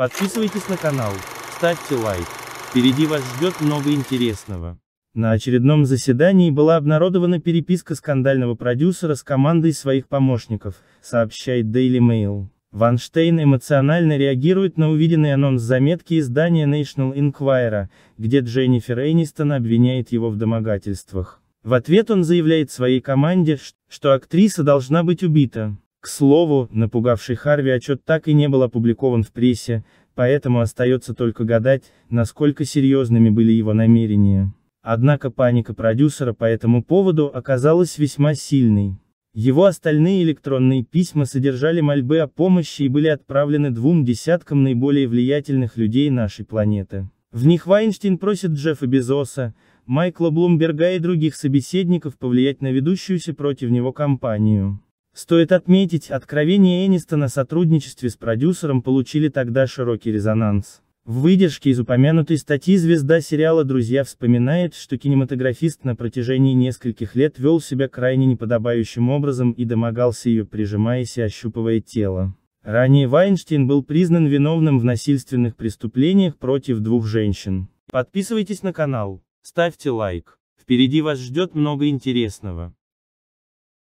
Подписывайтесь на канал, ставьте лайк. Впереди вас ждет много интересного. На очередном заседании была обнародована переписка скандального продюсера с командой своих помощников, сообщает Daily Mail. Ванштейн эмоционально реагирует на увиденный анонс заметки издания National Enquirer, где Дженнифер Энистон обвиняет его в домогательствах. В ответ он заявляет своей команде, что актриса должна быть убита. К слову, напугавший Харви отчет так и не был опубликован в прессе, поэтому остается только гадать, насколько серьезными были его намерения. Однако паника продюсера по этому поводу оказалась весьма сильной. Его остальные электронные письма содержали мольбы о помощи и были отправлены двум десяткам наиболее влиятельных людей нашей планеты. В них Вайнштейн просит Джеффа Безоса, Майкла Блумберга и других собеседников повлиять на ведущуюся против него кампанию. Стоит отметить, откровение Энистона о сотрудничестве с продюсером получили тогда широкий резонанс. В выдержке из упомянутой статьи звезда сериала «Друзья» вспоминает, что кинематографист на протяжении нескольких лет вел себя крайне неподобающим образом и домогался ее, прижимаясь и ощупывая тело. Ранее Вайнштейн был признан виновным в насильственных преступлениях против двух женщин. Подписывайтесь на канал, ставьте лайк. Впереди вас ждет много интересного.